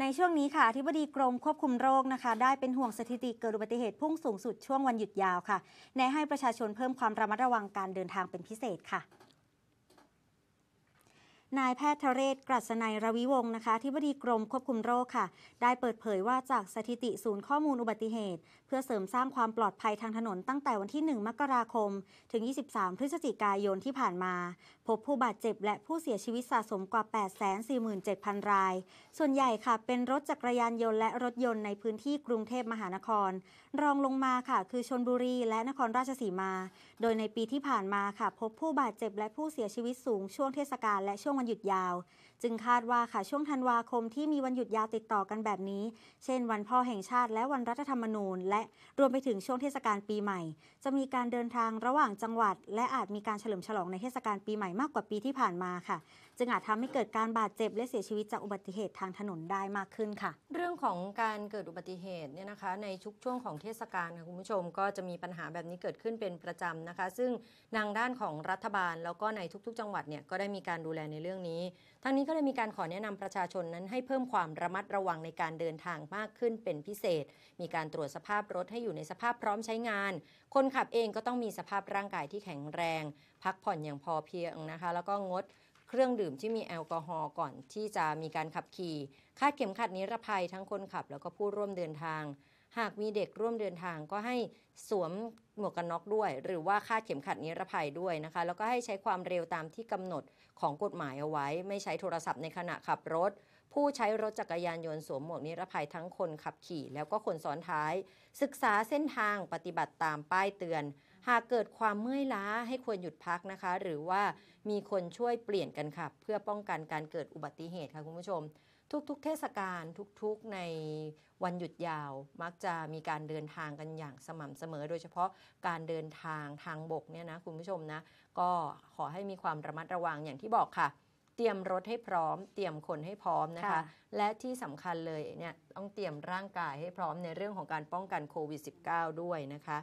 ในช่วงนี้ค่ะที่บดีกรมควบคุมโรคนะคะ ได้เป็นห่วงสถิติเกิดอุบัติเหตุพุ่งสูงสุดช่วงวันหยุดยาวค่ะแนะให้ประชาชนเพิ่มความระมัดระวังการเดินทางเป็นพิเศษค่ะนายแพทย์ทเรศ กรัสนัยรวิวงศ์นะคะที่บดีกรม ควบคุมโรคค่ะ ได้เปิดเผยว่าจากสถิติศูนย์ข้อมูลอุบัติเหตุ เพื่อเสริมสร้างความปลอดภัยทางถนน ตั้งแต่วันที่ 1 มกราคม ถึง 23 พฤศจิกายนที่ผ่านมา พบผู้บาดเจ็บและผู้เสียชีวิตสะสมกว่า847,000 ราย ส่วนใหญ่ค่ะเป็นรถจักรยานยนต์และรถยนต์ในพื้นที่กรุงเทพมหานคร รองลงมาค่ะ คือชนบุรีและนครราชสีมา โดยในปีที่ผ่านมาค่ะ พบผู้บาดเจ็บและผู้เสียชีวิตสูงช่วงเทศกาลและช่วงันหยุดยาวจึงคาดว่าค่ะช่วงธันวาคมที่มีวันหยุดยาวติดต่อกันแบบนี้เช่น วันพ่อแห่งชาติและวันรัฐธรรมนูญ และรวมไปถึงช่วงเทศกาลปีใหม่ จะมีการเดินทางระหว่างจังหวัด และอาจมีการเฉลิมฉลองในเทศกาลปีใหม่มากกว่าปีที่ผ่านมาค่ะ จึงอาจทำให้เกิดการบาดเจ็บและเสียชีวิตจากอุบัติเหตุทางถนนได้มากขึ้นค่ะ เรื่องของการเกิดอุบัติเหตุเนี่ยนะคะในชุกช่วงของเทศกาลค่ะคุณผู้ชม ก็จะมีปัญหาแบบนี้เกิดขึ้นเป็นประจำนะคะ ซึ่งทางด้านของรัฐบาลแล้วก็ในทุกๆ จังหวัดเนี่ยก็ได้มีการดูแลในเรื่องรื่องนี้ทั้งนี้ก็เลยมีการขอแนะนำประชาชนนั้นให้เพิ่มความระมัดระวังในการเดินทางมากขึ้นเป็นพิเศษ มีการตรวจสภาพรถให้อยู่ในสภาพพร้อมใช้งาน คนขับเองก็ต้องมีสภาพร่างกายที่แข็งแรง พักผ่อนอย่างพอเพียงนะคะ แล้วก็งดเครื่องดื่มที่มีแอลกอฮอล์ก่อนที่จะมีการขับขี่คาดเข็มขัดนิรภัยทั้งคนขับแล้วก็ผู้ร่วมเดินทาง หากมีเด็กร่วมเดินทางก็ให้สวมหมวกกันน็อกด้วย หรือว่าคาดเข็มขัดนิรภัยด้วยนะคะแล้วก็ให้ใช้ความเร็วตามที่กำหนดของกฎหมายเอาไว้ ไม่ใช้โทรศัพท์ในขณะขับรถ ผู้ใช้รถจักรยานยนต์สวมหมวกนิรภัยทั้งคนขับขี่แล้วก็คนซ้อนท้าย ศึกษาเส้นทางปฏิบัติตามป้ายเตือนหากเกิดความเมื่อยล้าให้ควรหยุดพักนะคะ หรือว่ามีคนช่วยเปลี่ยนกันค่ะเพื่อป้องกันการเกิดอุบัติเหตุค่ะคุณผู้ชม ทุก ๆ เทศกาลทุกๆในวันหยุดยาวมักจะมีการเดินทางกันอย่างสม่ำเสมอ โดยเฉพาะการเดินทางทางบกเนี่ยนะคุณผู้ชมนะ ก็ขอให้มีความระมัดระวังอย่างที่บอกค่ะ เตรียมรถให้พร้อม เตรียมคนให้พร้อมนะคะและที่สำคัญเลยเนี่ยต้องเตรียมร่างกายให้พร้อมในเรื่องของการป้องกันโควิด -19 ด้วยนะคะ